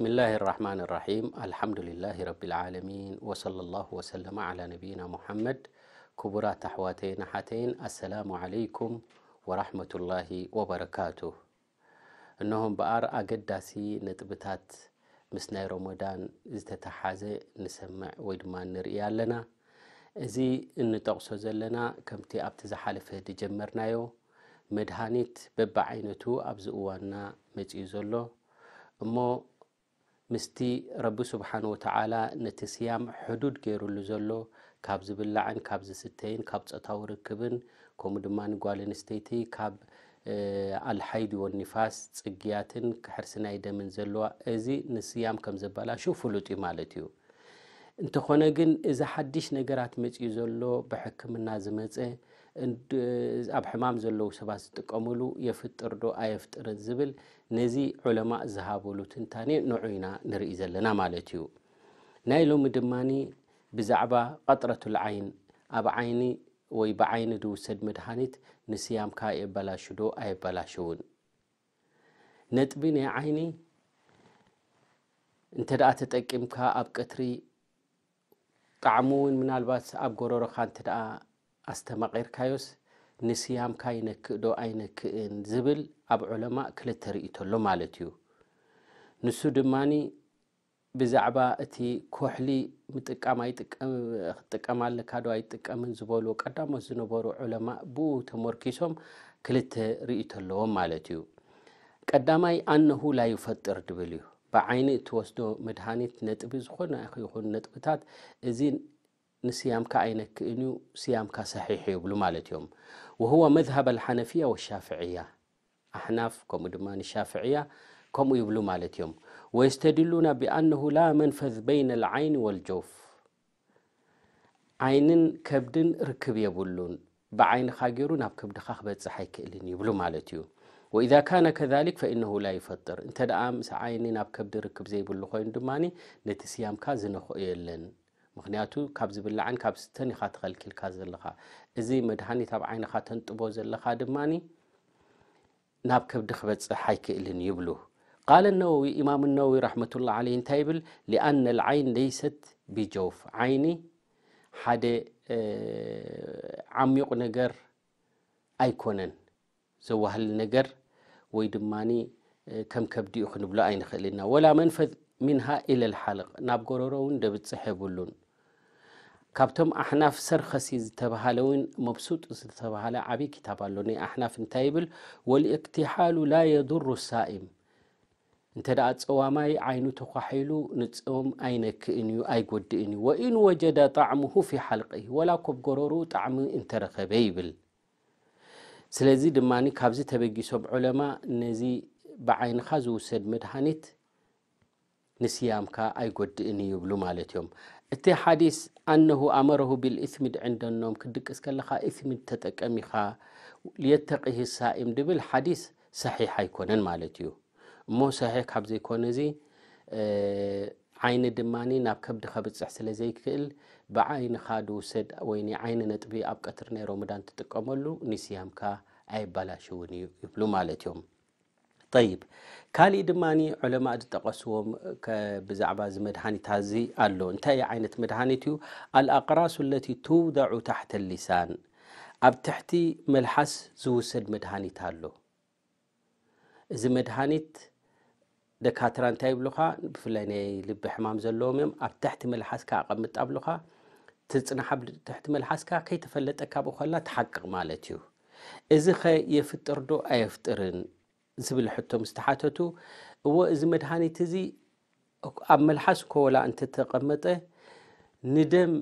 بسم الله الرحمن الرحيم الحمد لله رب العالمين وصلى الله وسلم على نبينا محمد كبرى تحواتي نحتين السلام عليكم ورحمة الله وبركاته انهم بار اقداسي نتبتات مسنا رمضان زتتحازي نسمع ويدمان نريال لنا ازي ان زلنا كمتي ابتزحال فهد جمرنايو مدهانيت ببعينتو ابزقوانا مجيزولو እሞ ምስቲ ረቢ ስብሓን ወተዓላ ነቲ ስያም ሕዱድ ገይሩሉ ዘሎ ካብ ዝብላዕን ካብ ዝስተይን ካብ ፀታዊ ርክብን ከምኡ ድማ ንጓል ኣንስተይቲ ካብ ኣልሓይድ ወኒፋስ ፅግያትን ክሕርሲ ናይ ደምን ዘለዋ እዚ ንስያም ከም ዘበላሹ ፍሉጥ እዩ ማለት እዩ እንተኾነ ግን እዚ ሓድሽ ነገራት መፅኡ ዘሎ ብሕክምና ዝመፀ ኣብ ሕማም ዘለዉ ሰባት ዝጥቀምሉ የፍጥር ዶ ኣየፍጥርን ዝብል ነዚ ዑለማ ዝሃበሉ ትንታኒ ንዑ ኢና ንርኢ ዘለና ማለት እዩ ናይ ሎሚ ድማኒ ብዛዕባ ቀጥረት ልዓይን ኣብ ዓይኒ ወይ ብዓይኒ ድውሰድ መድሃኒት ንስያምካ የበላሽ ዶ ኣየበላሽውን ነጥቢ ናይ ዓይኒ እንተ ደኣ ተጠቂምካ ኣብ ቀትሪ ጣዕሙ እውን ምናልባት ኣብ ጎረሮካ እንተ ደኣ ኣስተማቒርካዮስ ንስያምካ ይነክእ ዶ ኣይነክእን ዝብል ኣብ ዑለማ ክልተ ርእቶሎ ማለት እዩ ንሱ ድማኒ ብዛዕባ እቲ ኮሕሊ ምጥቃም ክጥቀም ኣለካ ዶ ኣይጥቀምን ዝበልዎ ቀዳሞት ዝነበሩ ዑለማ ብኡ ተመርኪሶም ክልተ ርእቶ ኣለዎም ማለት እዩ ቀዳማይ ኣነሁ ላይ ይፈጥር ድብል እዩ ብዓይኒ እትወስዶ መድሃኒት ነጥቢ ዝኾነ ይኹን ነጥብታት እዚ ንስያምካ ኣይነክእን ዩ ስያምካ ሰሒሕ ይብሉ ማለት እዮም ወሁወ መذሃብ ልሓነፊያ ወሻፍዕያ ኣሕናፍ ከምኡ ድማ ንሻፍዕያ ከምኡ ይብሉ ማለት እዮም ወየስተድሉና ብኣነሁ ላ መንፈዝ በይነ ልዓይኒ ወልጀውፍ ዓይንን ከብድን ርክብ የብሉን ብዓይንኻ ገይሩ ናብ ከብድኻ ክበፅሕ ኣይክእልን ይብሉ ማለት እዩ ወኢዛ ካነ ከሊክ ፈኢነሁ ላ ይፈጥር እንተ ደኣ ምስ ዓይኒ ናብ ከብዲ ርክብ ዘይብሉ ኮይኑ ድማኒ ነቲ ስያምካ ዝነኽኦ የለን ምክንያቱ ካብ ዝብልላዓኒ ካብ ስተኒኻ ተኸልኪልካ ዘለካ እዚ መድሃኒት ኣብ ዓይንኻ ተንጥቦ ዘለካ ድማ ናብ ከብዲ ክበፅሕ ኣይክእልን ይብሉ ቃል ነወዊ ኢማም ነዊ ራሕመትላ ለ እንታይ ይብል ሊኣና ልዓይን ለይሰት ብጀውፍ ዓይኒ ሓደ ዓሚቑ ነገር ኣይኮነን ዘዋህል ነገር ወይ ድማ ከም ከብዲ ኡ ክንብሎ ኣይንክእልና ወላ መንፈት منها إلى الحلق ناب قرورون دبت سحبولون كابتم أحناف سر خسيز تبهالوين مبسوط أسر تبهالا عبي كتاب اللوني أحناف انتايبل والاقتحال لا يضر السائم انت دا أتسواماي عينو تقحيلو نتسوم عينك إنيو أي قد إنيو وإن وجد طعمه في حلقه ولا كب قرورو طعم انت بيبل سلازي دماني كابزي تبقي سب علما نزي بعين خازو سد مدحانيت ንስያምካ ኣይጎድእን ይብሉ ማለት እዮም እቲ ሓዲስ ኣነሁ ኣመረሁ ብልእስሚድ ዕንደኖም ክድቅስ ከለኻ እስሚድ ተጠቀሚኻ የተቂሂ ሳኢም ድብል ሓዲስ ሰሒሕ ኣይኮነን ማለት እዩ እሞ ሰሒሕ ካብ ዘይኮነ እዚ ዓይኒ ድማኒ ናብ ከብዲ ከብፅሕ ስለ ዘይክእል ብዓይንኻ ድውሰድ ወይ ዓይኒ ነጥቢ ኣብ ቀትሪ ናይ ሮሙዳን ትጥቀመሉ ንስያምካ ኣይባላሽውን እዩ ይብሉ ማለት እዮም طيب كالي دماني علماء تقسوم بزعبا زمدهاني تازي قالوا انت يا عينة مدهانيتيو الأقراص التي توضع تحت اللسان أب تحتي ملحس زوسد مدهاني تالو زمدهانيت دكاتران تاي بلوخا بفلاني لب حمام زلوميم أب تحت ملحس كا قمت أبلوخا تتنحى تحت ملحس كا كي تفلت أكابو خلا تحقق مالتيو إذا خي يفترضو أيفترن ዝብል ሕቶ ምስ ተሓተቱ እዎ እዚ መድሃኒት እዚ ኣብ መልሓስ ኮወላ እንተተቐመጠ ንደም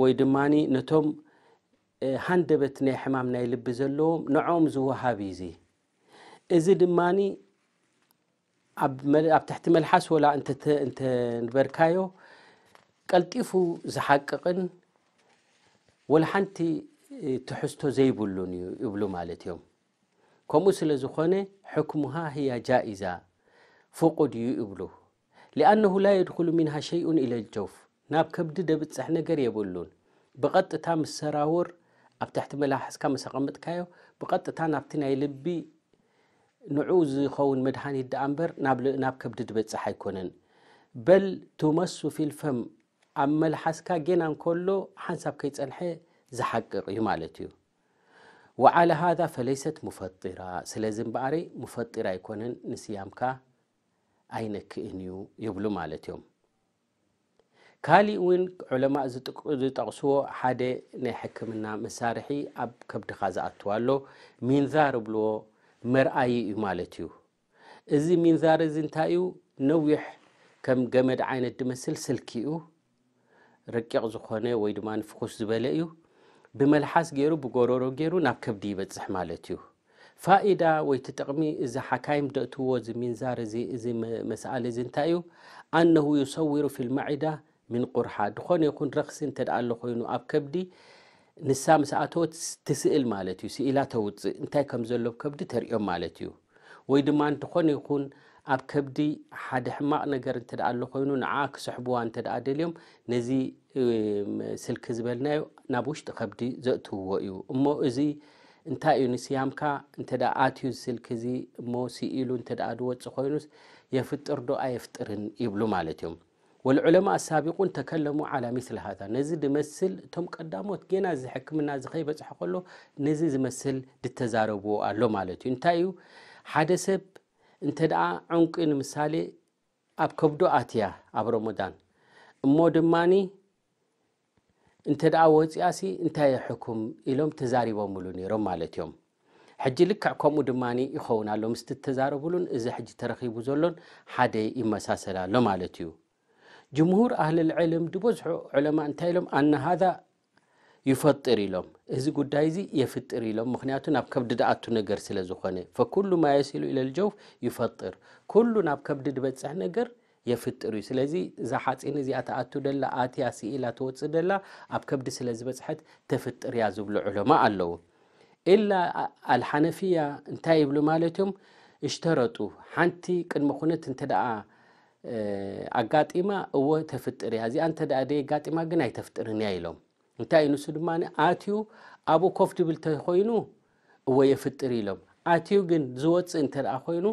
ወይ ድማኒ ነቶም ሃንደበት ናይ ሕማም ናይ ልቢ ዘለዎም ንዖም ዝወሃብ እዩዚ እዚ ድማኒ ኣብ ትሕቲ መልሓስ ወላ እንተንበርካዮ ቀልጢፉ ዝሓቅቕን ወላ ሓንቲ ትሕዝቶ ዘይብሉን እዩ ይብሉ ማለት እዮም ከምኡ ስለ ዝኾነ ሕክሙሃ ህያ ጃኢዛ ፍቁድ እዩ ይብሉ ሊኣነሁ ላ የድኩሉ ሚንሃ ሸይኡን ኢለልጀውፍ ናብ ከብዲ ደብፅሕ ነገር የብሉን ብቐጥታ ምስ ሰራውር ኣብ ታሕቲ መላሓስካ መስ ኣቐምጥካዮ ብቐጥታ ናብቲ ናይ ልቢ ንዑ ዝኸውን መድሃኒት ደኣ እምበር ናብ ከብዲ ድበፅሕ ኣይኮነን በል ትመሱ ፊልፈም ኣብ መልሓስካ ጌና እንከሎ ሓንሳብ ከይፀንሐ ዝሓቅቕ እዩ ማለት እዩ وعلى هذا فليست مفطرة سلازم باري مفطرة يكونن نسيامكا أينك إنيو يبلو مالتيوم كالي وين علماء زتقصو حدا نحكمنا مسارحي أب كبد خاز أتوالو من ذار بلو مرأي مالتيو إزي من ذار زنتايو نويح كم جمد عين الدمسل سلكيو رقيق زخونه ويدمان فخوس زبالئيو ብመልሓስ ገይሩ ብጎረሮ ገይሩ ናብ ከብዲ ይበፅሕ ማለት እዩ ፋኢዳ ወይቲ ጥቕሚ እዚ ሓካይም ደእትዎ ዚ ሚንዛር እዚ እዚ መስኣል እዚ እንታይ እዩ ኣነሁ ዩሰዊሩ ፊ ልማዒዳ ምን ቁርሓ ድኾነ ይኹን ረክሲ እንተ ደኣ ኣሎ ኮይኑ ኣብ ከብዲ ንሳ ምስኣተወት ትስእል ማለት እዩ ስኢላ ተውፅእ እንታይ ከም ዘሎ ከብዲ ተሪኦም ማለት እዩ ወይ ድማ እንተኾነ ይኹን ኣብ ከብዲ ሓደ ሕማቕ ነገር እንተ ደኣ ኣሎ ኮይኑ ንዓ ክስሕብዋ እንተ ደኣ ደልዮም ነዚ ስልኪ ዝበልናዮ ናብ ውሽጢ ከብዲ ዘእትውዎ እዩ እሞ እዚ እንታይ እዩ ንስያምካ እንተኣ ኣትዩ ዝስልኪዚ እሞ ሲኢሉ እንተደኣ ድወፅ ኮይኑስ የፍጥር ዶ ኣየፍጥርን ይብሉ ማለት እዮም ወልዑለማ ኣሳቢቁን ተከለሙ ዓላሚስላሃታ ነዚ ብመስል እቶም ቀዳሞት ገና ዝሕክምና ዚ ከይበፅሐ ከሎ ነዚ ዝመስል ድተዛረብዎ ኣሎ ማለት እዩ እንታይ እዩ ሓደ ሰብ እንተደኣ ዕንቂ ንምሳሌ ኣብ ከብዶ ኣትያ ኣብ ሮሞዳን እሞ ድማ እንተ ደኣ ወፂያሲ እንታይ ሕኩም ኢሎም ተዛሪቦምሉ ነይሮም ማለት እዮም ሕጂ ልክዕ ከምኡ ድማ ይኸውን ኣሎ ምስ ተዛረብሉን እዚ ሕጂ ተረኺቡ ዘሎን ሓደ ይመሳሰል ኣሎ ማለት እዩ ጅምሁር ኣህልልዕልም ድበዝሑ ዕለማ እንታይ ኢሎም ኣነ ሃذ ይፈጥር ኢሎም እዚ ጉዳይ እዚ የፍጥር ኢሎም ምክንያቱ ናብ ከብዲ ድኣቱ ነገር ስለ ዝኾነ ፈኩሉ ማ የሲሉ ኢለልጀውፍ ይፈጥር ኩሉ ናብ ከብዲ ድበፅሕ ነገር የፍጥር እዩ ስለዚ እዛ ሓፂን እዚኣ ተኣቱ ደላ ኣትያ ሲኢላ ተወፅ ደላ ኣብ ከብዲ ስለ ዝበፅሐት ተፍጥር እያ ዝብሉ ዕሎማ ኣለዉ ኢላ ኣልሓነፊያ እንታይ ይብሉ ማለት እዮም እሽተረጡ ሓንቲ ቅድሚ ኩነት እንተደኣ ኣጋጢማ እወ ተፍጥር እያ እዚኣ እንተደኣ ደ ኣጋጢማ ግን ኣይ ተፍጥርንእያ ኢሎም እንታይ እዩንሱ ድማ ኣትዩ ኣብኡ ኮፍ ዲብል ንተይኮይኑ እወ የፍጥር ኢሎም ኣትዩ ግን ዝወፅእ እንተ ደኣ ኮይኑ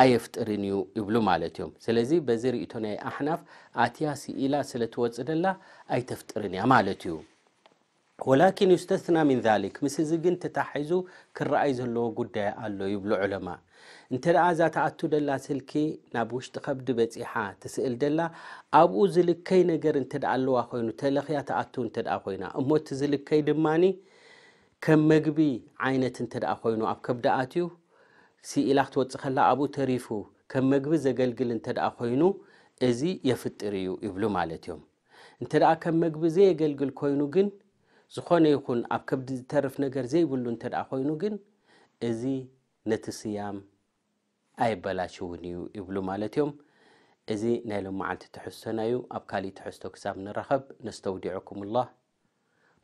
ኣየፍጥርን እዩ ይብሉ ማለት እዮም ስለዚ በዚ ርእቶ ናይ ኣሕናፍ ኣትያ ስኢላ ስለ ትወፅእ ደላ ኣይተፍጥርን እያ ማለት እዩ ወላኪን ዩስተስና ምን ዛሊክ ምስ እዚ ግን ተታሒዙ ክረኣይ ዘለዎ ጉዳይ ኣሎ ይብሉ ዑለማ እንተ ደኣ እዛ ተኣቱ ደላ ስልኪ ናብ ውሽጢ ከብዲ በፂሓ ትስእል ደላ ኣብኡ ዝልከይ ነገር እንተ ኣለዋ ኮይኑ ተለኽያ ተኣቱ እንተ ኮይና እሞቲ ዝልከይ ድማኒ ከም መግቢ ዓይነት እንተ ደኣ ኮይኑ ኣብ ከብዳ ኣትዩ ስኢላ ክትወፅእ ከላ ኣብኡ ተሪፉ ከም መግቢ ዘገልግል እንተ ደኣ ኮይኑ እዚ የፍጥር እዩ ይብሉ ማለት እዮም እንተ ደኣ ከም መግቢ ዘየገልግል ኮይኑ ግን ዝኾነ ይኹን ኣብ ከብዲ ዝተርፍ ነገር ዘይብሉ እንተ ደኣ ኮይኑ ግን እዚ ነቲ ስያም ኣይበላሽውን እዩ ይብሉ ማለት እዮም እዚ ናይ ሎም መዓልቲ ትሕዝቶና እዩ ኣብ ካሊእ ትሕዝቶ ክሳብ ንረኸብ ነስተውዲዐኩም ላህ